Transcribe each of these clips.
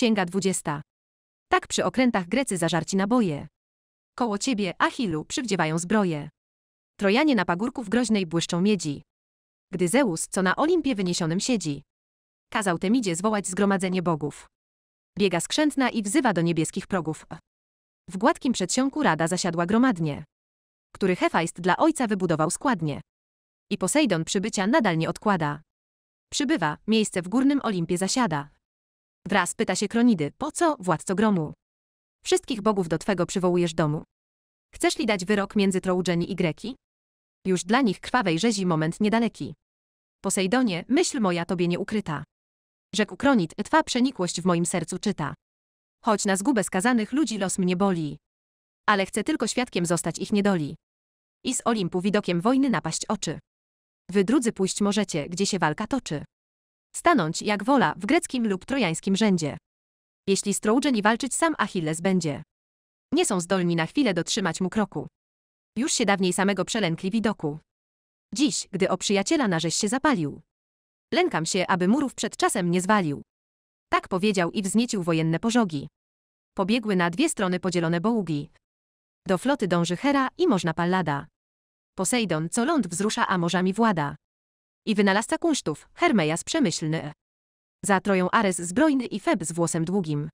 Księga 20. Tak przy okrętach Grecy zażarci naboje. Koło ciebie, Achilu, przywdziewają zbroje. Trojanie na pagórków groźnej błyszczą miedzi. Gdy Zeus, co na Olimpie wyniesionym siedzi, kazał Temidzie zwołać zgromadzenie bogów. Biega skrzętna i wzywa do niebieskich progów. W gładkim przedsionku rada zasiadła gromadnie, który Hefajst dla ojca wybudował składnie. I Posejdon przybycia nadal nie odkłada. Przybywa, miejsce w górnym Olimpie zasiada. Wraz pyta się Kronidy, po co, władco gromu? Wszystkich bogów do twego przywołujesz domu. Chcesz li dać wyrok między Trołudzeni i Greki? Już dla nich krwawej rzezi moment niedaleki. Posejdonie, myśl moja tobie nie ukryta. Rzekł Kronit, twa przenikłość w moim sercu czyta. Choć na zgubę skazanych ludzi los mnie boli. Ale chcę tylko świadkiem zostać ich niedoli. I z Olimpu widokiem wojny napaść oczy. Wy drudzy pójść możecie, gdzie się walka toczy. Stanąć jak wola w greckim lub trojańskim rzędzie. Jeśli strołżeni walczyć sam Achilles będzie. Nie są zdolni na chwilę dotrzymać mu kroku. Już się dawniej samego przelękli widoku. Dziś, gdy o przyjaciela na rzeź się zapalił. Lękam się, aby murów przed czasem nie zwalił. Tak powiedział i wzniecił wojenne pożogi. Pobiegły na dwie strony podzielone boługi. Do floty dąży Hera i można Pallada. Posejdon, co ląd wzrusza, a morzami włada i wynalazca kunsztów, Hermejas Przemyślny. Za Troją Ares zbrojny i Feb z włosem długim.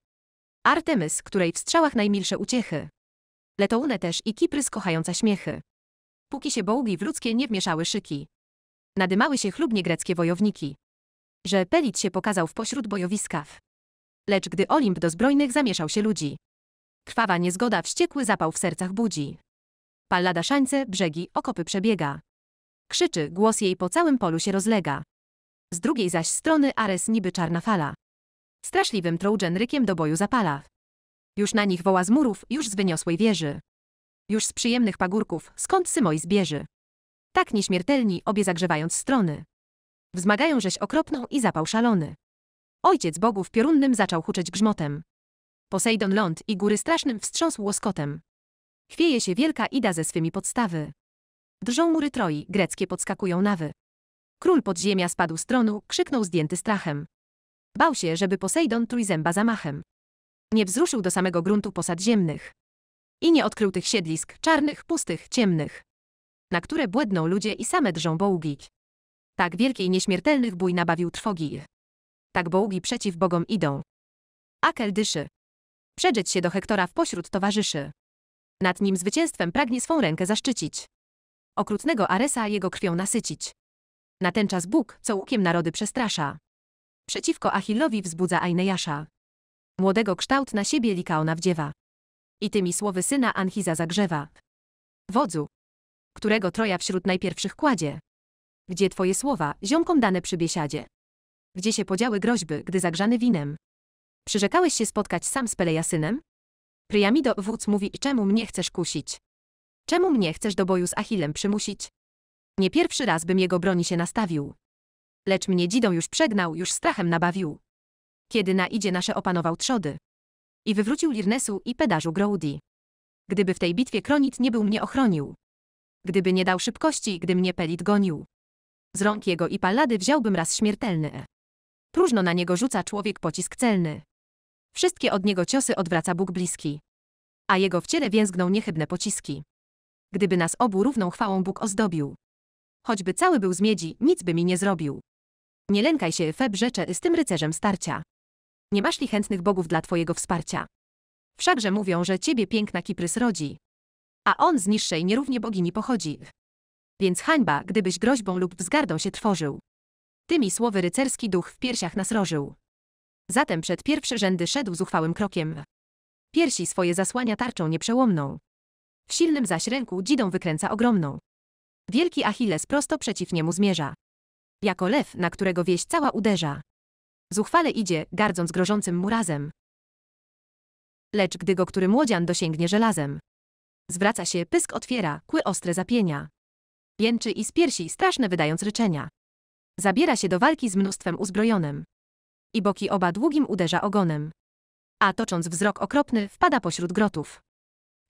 Artemis, której w strzałach najmilsze uciechy. Letoune też i Kiprys kochająca śmiechy. Póki się bołgi w ludzkie nie wmieszały szyki. Nadymały się chlubnie greckie wojowniki. Że Pelit się pokazał w pośród bojowiskaw. Lecz gdy Olimp do zbrojnych zamieszał się ludzi. Krwawa niezgoda wściekły zapał w sercach budzi. Pallada szańce, brzegi, okopy przebiega. Krzyczy, głos jej po całym polu się rozlega. Z drugiej zaś strony Ares niby czarna fala. Straszliwym Trojan rykiem do boju zapala. Już na nich woła z murów, już z wyniosłej wieży. Już z przyjemnych pagórków, skąd Symoi zbieży. Tak nieśmiertelni, obie zagrzewając strony. Wzmagają rzeź okropną i zapał szalony. Ojciec bogów piorunnym zaczął huczeć grzmotem. Posejdon ląd i góry strasznym wstrząsł łoskotem. Chwieje się wielka Ida ze swymi podstawy. Drżą mury Troi, greckie podskakują nawy. Król podziemia spadł z tronu, krzyknął zdjęty strachem. Bał się, żeby Posejdon trójzęba zamachem. Nie wzruszył do samego gruntu posad ziemnych. I nie odkrył tych siedlisk, czarnych, pustych, ciemnych. Na które błędną ludzie i same drżą bołgi. Tak wielkiej nieśmiertelnych bój nabawił trwogi. Tak bołgi przeciw bogom idą. Akel dyszy. Przedrzeć się do Hektora w pośród towarzyszy. Nad nim zwycięstwem pragnie swą rękę zaszczycić okrutnego Aresa jego krwią nasycić. Natenczas Bóg, co łukiem narody przestrasza. Przeciwko Achillowi wzbudza Aineasza. Młodego kształt na siebie Likaona wdziewa. I tymi słowy syna Anchiza zagrzewa. Wodzu, którego Troja wśród najpierwszych kładzie. Gdzie twoje słowa, ziomkom dane przy biesiadzie? Gdzie się podziały groźby, gdy zagrzany winem? Przyrzekałeś się spotkać sam z Pelejasynem? synem? Pryjamido wódz mówi, czemu mnie chcesz kusić? Czemu mnie chcesz do boju z Achillem przymusić? Nie pierwszy raz bym jego broni się nastawił. Lecz mnie dzidą już przegnał, już strachem nabawił. Kiedy na idzie nasze opanował trzody. I wywrócił Lirnesu i pedarzu Groudi. Gdyby w tej bitwie Kronit nie był mnie ochronił. Gdyby nie dał szybkości, gdy mnie Pelit gonił. Z rąk jego i pallady wziąłbym raz śmiertelny. Próżno na niego rzuca człowiek pocisk celny. Wszystkie od niego ciosy odwraca Bóg bliski. A jego w ciele więzgną niechybne pociski gdyby nas obu równą chwałą Bóg ozdobił. Choćby cały był z miedzi, nic by mi nie zrobił. Nie lękaj się, Feb rzecze z tym rycerzem starcia. Nie masz li chętnych bogów dla twojego wsparcia. Wszakże mówią, że ciebie piękna Kiprys rodzi. A on z niższej nierównie bogini pochodzi. Więc hańba, gdybyś groźbą lub wzgardą się trwożył. Tymi słowy rycerski duch w piersiach nasrożył. Zatem przed pierwsze rzędy szedł zuchwałym krokiem. Piersi swoje zasłania tarczą nieprzełomną. W silnym zaś ręku dzidą wykręca ogromną. Wielki Achilles prosto przeciw niemu zmierza. Jako lew, na którego wieś cała uderza. Zuchwale idzie, gardząc grożącym mu razem. Lecz gdy go który młodzian dosięgnie żelazem. Zwraca się, pysk otwiera, kły ostre zapienia. Jęczy i z piersi straszne wydając ryczenia. Zabiera się do walki z mnóstwem uzbrojonym. I boki oba długim uderza ogonem. A tocząc wzrok okropny, wpada pośród grotów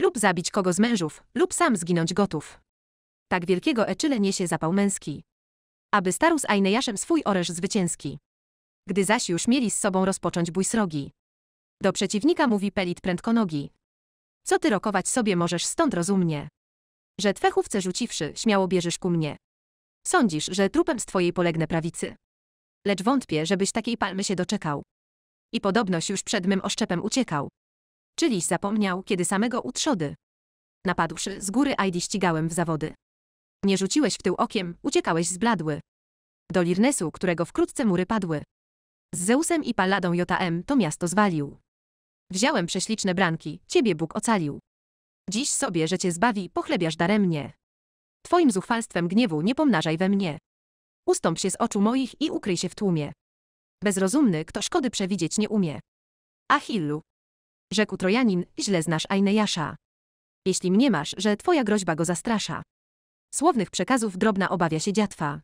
lub zabić kogo z mężów, lub sam zginąć gotów. Tak wielkiego Eczyle niesie zapał męski. Aby starł z Ainejaszem swój oręż zwycięski. Gdy zaś już mieli z sobą rozpocząć bój srogi. Do przeciwnika mówi Pelit prędko nogi. Co ty rokować sobie możesz stąd rozumnie? Że twechówce rzuciwszy, śmiało bierzesz ku mnie. Sądzisz, że trupem z twojej polegnę prawicy. Lecz wątpię, żebyś takiej palmy się doczekał. I podobnoś już przed mym oszczepem uciekał. Czyliś zapomniał, kiedy samego utrzody. Napadłszy z góry Aidi ścigałem w zawody. Nie rzuciłeś w tył okiem, uciekałeś zbladły. Do Lirnesu, którego wkrótce mury padły. Z Zeusem i Palladą JM to miasto zwalił. Wziąłem prześliczne branki, ciebie Bóg ocalił. Dziś sobie, że cię zbawi, pochlebiasz daremnie. Twoim zuchwalstwem gniewu nie pomnażaj we mnie. Ustąp się z oczu moich i ukryj się w tłumie. Bezrozumny, kto szkody przewidzieć nie umie. Achillu, Rzekł Trojanin, źle znasz Ainejasza. Jeśli mniemasz, że twoja groźba go zastrasza. Słownych przekazów drobna obawia się dziatwa.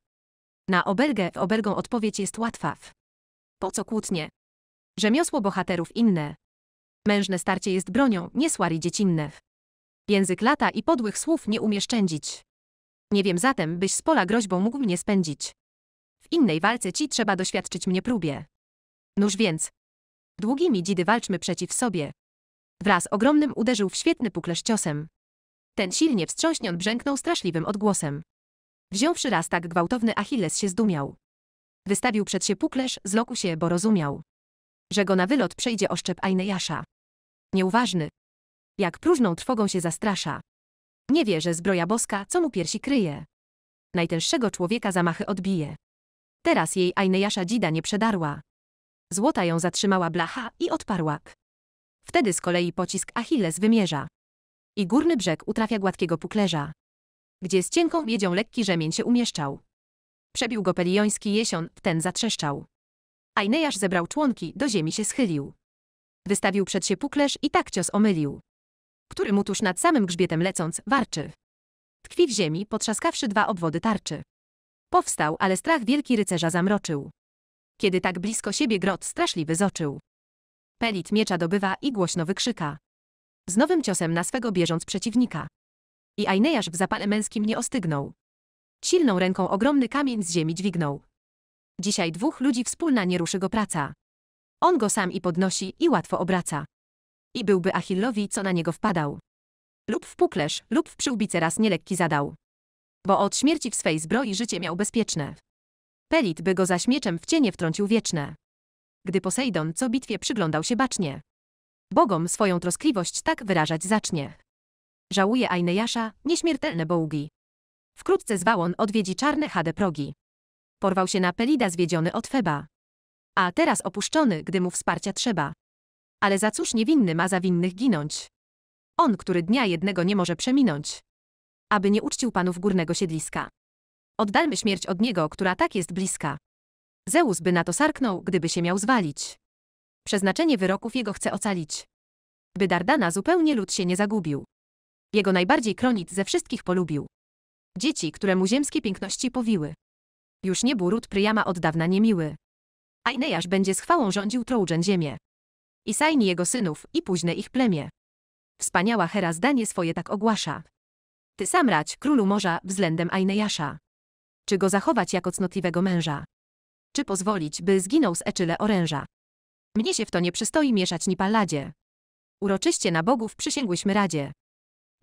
Na obelgę w obelgą odpowiedź jest łatwa. Po co kłótnie? Rzemiosło bohaterów inne. Mężne starcie jest bronią, nie słari dziecinne. Język lata i podłych słów nie umie szczędzić. Nie wiem zatem, byś z pola groźbą mógł mnie spędzić. W innej walce ci trzeba doświadczyć mnie próbie. Nóż więc, Długimi dzidy walczmy przeciw sobie. Wraz ogromnym uderzył w świetny puklerz ciosem. Ten silnie wstrząśnion brzęknął straszliwym odgłosem. Wziąwszy raz tak gwałtowny Achilles się zdumiał. Wystawił przed się puklerz, zlokł się, bo rozumiał, że go na wylot przejdzie oszczep Ajnejasza. Nieuważny. Jak próżną trwogą się zastrasza. Nie wie, że zbroja boska, co mu piersi kryje. Najtęższego człowieka zamachy odbije. Teraz jej Ajnejasza dzida nie przedarła. Złota ją zatrzymała blacha i odparła. Wtedy z kolei pocisk Achilles wymierza. I górny brzeg utrafia gładkiego puklerza, gdzie z cienką miedzią lekki rzemień się umieszczał. Przebił go pelioński jesion, ten zatrzeszczał. Ajnejasz zebrał członki, do ziemi się schylił. Wystawił przed się puklerz i tak cios omylił. Który mu tuż nad samym grzbietem lecąc, warczy. Tkwi w ziemi, potrzaskawszy dwa obwody tarczy. Powstał, ale strach wielki rycerza zamroczył. Kiedy tak blisko siebie grot straszliwy zoczył. Pelit miecza dobywa i głośno wykrzyka. Z nowym ciosem na swego bieżąc przeciwnika. I Ajnejasz w zapale męskim nie ostygnął. Silną ręką ogromny kamień z ziemi dźwignął. Dzisiaj dwóch ludzi wspólna nie ruszy go praca. On go sam i podnosi i łatwo obraca. I byłby Achillowi, co na niego wpadał. Lub w puklerz, lub w przyłbice raz nielekki zadał. Bo od śmierci w swej zbroi życie miał bezpieczne. Pelit by go zaś mieczem w cienie wtrącił wieczne. Gdy Posejdon co bitwie przyglądał się bacznie. Bogom swoją troskliwość tak wyrażać zacznie. Żałuje Ajnejasza, nieśmiertelne bołgi. Wkrótce zwał on odwiedzi czarne hade progi. Porwał się na Pelida zwiedziony od Feba. A teraz opuszczony, gdy mu wsparcia trzeba. Ale za cóż niewinny ma za winnych ginąć? On, który dnia jednego nie może przeminąć. Aby nie uczcił panów górnego siedliska. Oddalmy śmierć od niego, która tak jest bliska. Zeus by na to sarknął, gdyby się miał zwalić. Przeznaczenie wyroków jego chce ocalić. By Dardana zupełnie lud się nie zagubił. Jego najbardziej kronit ze wszystkich polubił. Dzieci, które mu ziemskie piękności powiły. Już nie był ród Pryjama od dawna niemiły. Aineasz będzie z chwałą rządził Trojan ziemię. I sajni jego synów, i późne ich plemię. Wspaniała Hera zdanie swoje tak ogłasza. Ty sam rać, królu morza, względem Aineasza. Czy go zachować jako cnotliwego męża? Czy pozwolić, by zginął z Eczyle oręża? Mnie się w to nie przystoi mieszać ni palladzie. Uroczyście na bogów przysięgłyśmy radzie,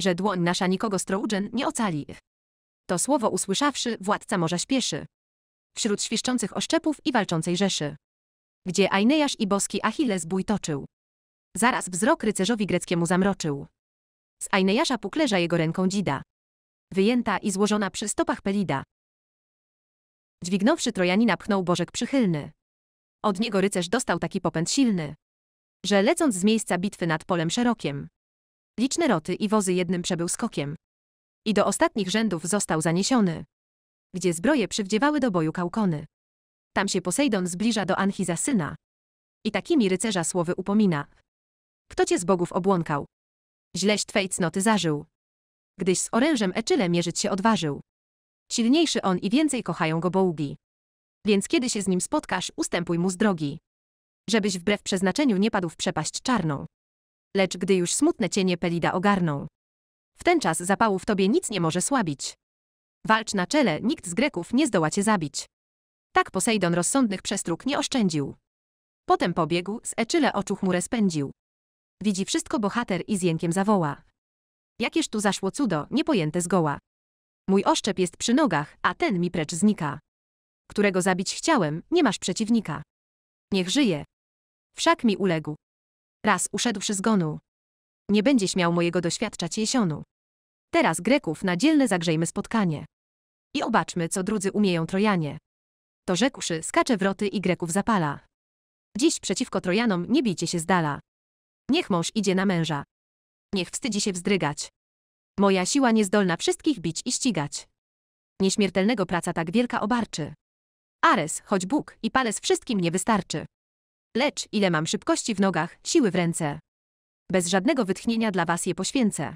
że dłoń nasza nikogo stroudżen nie ocali. To słowo usłyszawszy, władca morza śpieszy. Wśród świszczących oszczepów i walczącej rzeszy. Gdzie Ajnejasz i boski Achilles bój toczył. Zaraz wzrok rycerzowi greckiemu zamroczył. Z Ajnejasza puklerza jego ręką dzida. Wyjęta i złożona przy stopach Pelida. Dźwignąwszy Trojanina pchnął Bożek przychylny. Od niego rycerz dostał taki popęd silny, że lecąc z miejsca bitwy nad polem szerokiem, liczne roty i wozy jednym przebył skokiem i do ostatnich rzędów został zaniesiony, gdzie zbroje przywdziewały do boju kałkony. Tam się Posejdon zbliża do Anchiza syna i takimi rycerza słowy upomina. Kto cię z bogów obłąkał? Źleś twej cnoty zażył. Gdyś z orężem Eczyle mierzyć się odważył. Silniejszy on i więcej kochają go bołgi. Więc kiedy się z nim spotkasz, ustępuj mu z drogi. Żebyś wbrew przeznaczeniu nie padł w przepaść czarną. Lecz gdy już smutne cienie Pelida ogarną. W ten czas zapału w tobie nic nie może słabić. Walcz na czele, nikt z Greków nie zdoła cię zabić. Tak Posejdon rozsądnych przestróg nie oszczędził. Potem pobiegł, z Eczyle oczu chmurę spędził. Widzi wszystko bohater i z jękiem zawoła. Jakież tu zaszło cudo, niepojęte zgoła. Mój oszczep jest przy nogach, a ten mi precz znika. Którego zabić chciałem, nie masz przeciwnika. Niech żyje. Wszak mi uległ. Raz uszedłszy zgonu. Nie będzie śmiał mojego doświadczać jesionu. Teraz Greków na dzielne zagrzejmy spotkanie. I obaczmy, co drudzy umieją Trojanie. To rzekłszy, skacze wroty i Greków zapala. Dziś przeciwko Trojanom nie bijcie się z dala. Niech mąż idzie na męża. Niech wstydzi się wzdrygać. Moja siła niezdolna wszystkich bić i ścigać. Nieśmiertelnego praca tak wielka obarczy. Ares, choć Bóg i Pales wszystkim nie wystarczy. Lecz ile mam szybkości w nogach, siły w ręce. Bez żadnego wytchnienia dla was je poświęcę.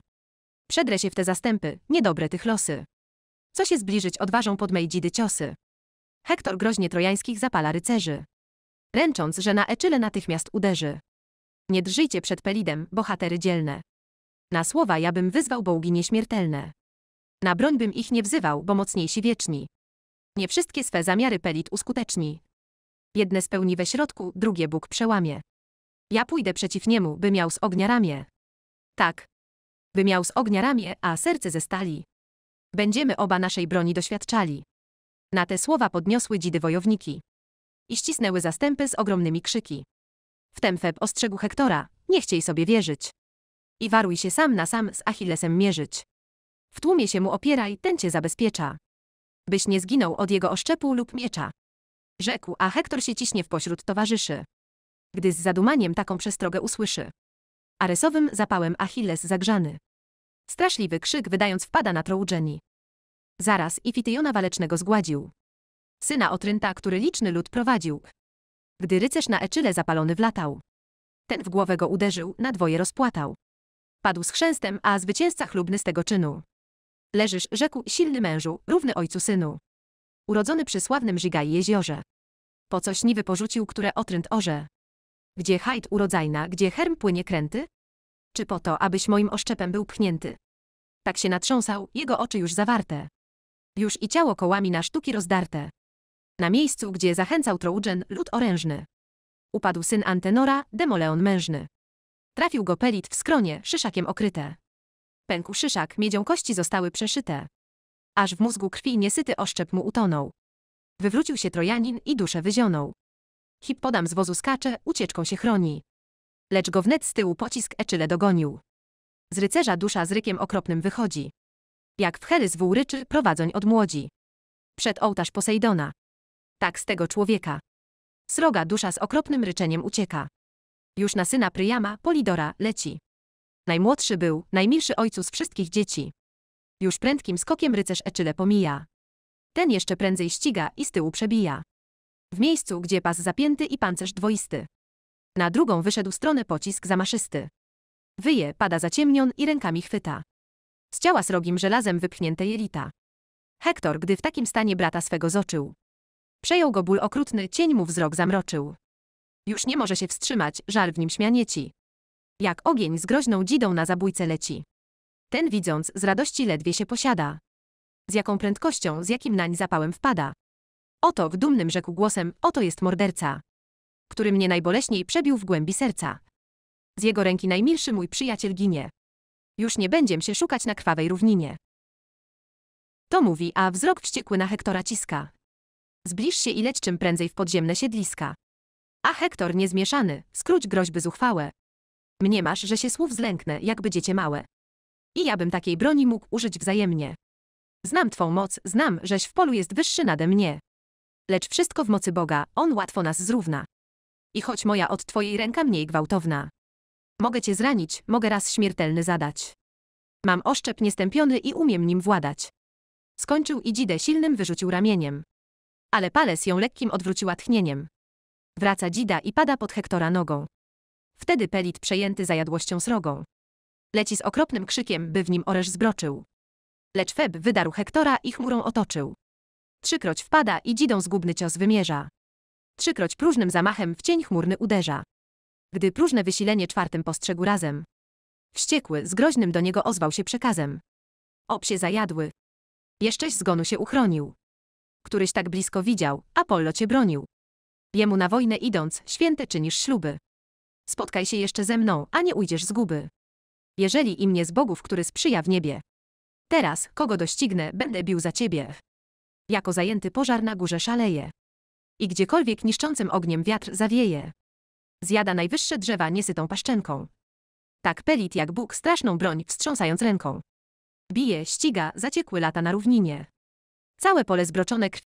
Przedrę się w te zastępy, niedobre tych losy. Co się zbliżyć odważą pod mej dzidy ciosy. Hektor groźnie trojańskich zapala rycerzy. Ręcząc, że na Eczyle natychmiast uderzy. Nie drżyjcie przed Pelidem, bohatery dzielne. Na słowa ja bym wyzwał bołgi nieśmiertelne. Na broń bym ich nie wzywał, bo mocniejsi wieczni. Nie wszystkie swe zamiary Pelit uskuteczni. Jedne spełni we środku, drugie Bóg przełamie. Ja pójdę przeciw niemu, by miał z ognia ramię. Tak. By miał z ognia ramię, a serce ze stali. Będziemy oba naszej broni doświadczali. Na te słowa podniosły dzidy wojowniki. I ścisnęły zastępy z ogromnymi krzyki. Wtem Feb ostrzegł Hektora, nie chciej sobie wierzyć i waruj się sam na sam z Achillesem mierzyć. W tłumie się mu opieraj, ten cię zabezpiecza. Byś nie zginął od jego oszczepu lub miecza. Rzekł, a Hektor się ciśnie w pośród towarzyszy. Gdy z zadumaniem taką przestrogę usłyszy. Aresowym zapałem Achilles zagrzany. Straszliwy krzyk wydając wpada na Troujeni. Zaraz i Fityjona Walecznego zgładził. Syna Otrynta, który liczny lud prowadził. Gdy rycerz na Eczyle zapalony wlatał. Ten w głowę go uderzył, na dwoje rozpłatał. Padł z chrzęstem, a zwycięzca chlubny z tego czynu. Leżysz, rzekł, silny mężu, równy ojcu synu. Urodzony przy sławnym Żigai jeziorze. Po coś niwy porzucił, które otręt orze. Gdzie hajt urodzajna, gdzie herm płynie kręty? Czy po to, abyś moim oszczepem był pchnięty? Tak się natrząsał, jego oczy już zawarte. Już i ciało kołami na sztuki rozdarte. Na miejscu, gdzie zachęcał Troudżen lud orężny. Upadł syn Antenora, demoleon mężny. Trafił go pelit w skronie, szyszakiem okryte. Pękł szyszak, miedzią kości zostały przeszyte. Aż w mózgu krwi niesyty oszczep mu utonął. Wywrócił się Trojanin i duszę wyzionął. Hippodam z wozu skacze, ucieczką się chroni. Lecz go wnet z tyłu pocisk Eczyle dogonił. Z rycerza dusza z rykiem okropnym wychodzi. Jak w Hery z wół ryczy prowadzoń młodzi. Przed ołtarz Posejdona. Tak z tego człowieka. Sroga dusza z okropnym ryczeniem ucieka. Już na syna Pryjama, Polidora, leci. Najmłodszy był, najmilszy ojcu z wszystkich dzieci. Już prędkim skokiem rycerz Eczyle pomija. Ten jeszcze prędzej ściga i z tyłu przebija. W miejscu, gdzie pas zapięty i pancerz dwoisty. Na drugą wyszedł stronę pocisk zamaszysty. Wyje, pada zaciemnion i rękami chwyta. Z ciała srogim żelazem wypchnięte jelita. Hektor, gdy w takim stanie brata swego zoczył. Przejął go ból okrutny, cień mu wzrok zamroczył. Już nie może się wstrzymać, żal w nim śmianieci. Jak ogień z groźną dzidą na zabójcę leci. Ten widząc, z radości ledwie się posiada. Z jaką prędkością, z jakim nań zapałem wpada. Oto w dumnym rzekł głosem, oto jest morderca. Który mnie najboleśniej przebił w głębi serca. Z jego ręki najmilszy mój przyjaciel ginie. Już nie będziem się szukać na krwawej równinie. To mówi, a wzrok wściekły na Hektora ciska. Zbliż się i leć czym prędzej w podziemne siedliska. A Hektor niezmieszany, skróć groźby zuchwałe. Mnie masz, że się słów zlęknę, jakby dziecię małe. I ja bym takiej broni mógł użyć wzajemnie. Znam twą moc, znam, żeś w polu jest wyższy nade mnie. Lecz wszystko w mocy Boga, On łatwo nas zrówna. I choć moja od twojej ręka mniej gwałtowna. Mogę cię zranić, mogę raz śmiertelny zadać. Mam oszczep niestępiony i umiem nim władać. Skończył i dzidę silnym wyrzucił ramieniem. Ale Pales ją lekkim odwróciła tchnieniem. Wraca dzida i pada pod Hektora nogą. Wtedy Pelit przejęty zajadłością srogą. Leci z okropnym krzykiem, by w nim oresz zbroczył. Lecz Feb wydarł Hektora i chmurą otoczył. Trzykroć wpada i dzidą zgubny cios wymierza. Trzykroć próżnym zamachem w cień chmurny uderza. Gdy próżne wysilenie czwartym postrzegł razem. Wściekły, z groźnym do niego ozwał się przekazem. O psie zajadły. Jeszcześ zgonu się uchronił. Któryś tak blisko widział, Apollo cię bronił. Jemu na wojnę idąc, święte czynisz śluby. Spotkaj się jeszcze ze mną, a nie ujdziesz z guby. Jeżeli im nie z bogów, który sprzyja w niebie. Teraz, kogo doścignę, będę bił za ciebie. Jako zajęty pożar na górze szaleje. I gdziekolwiek niszczącym ogniem wiatr zawieje. Zjada najwyższe drzewa niesytą paszczenką. Tak pelit jak Bóg straszną broń wstrząsając ręką. Bije, ściga, zaciekły lata na równinie. Całe pole zbroczone krw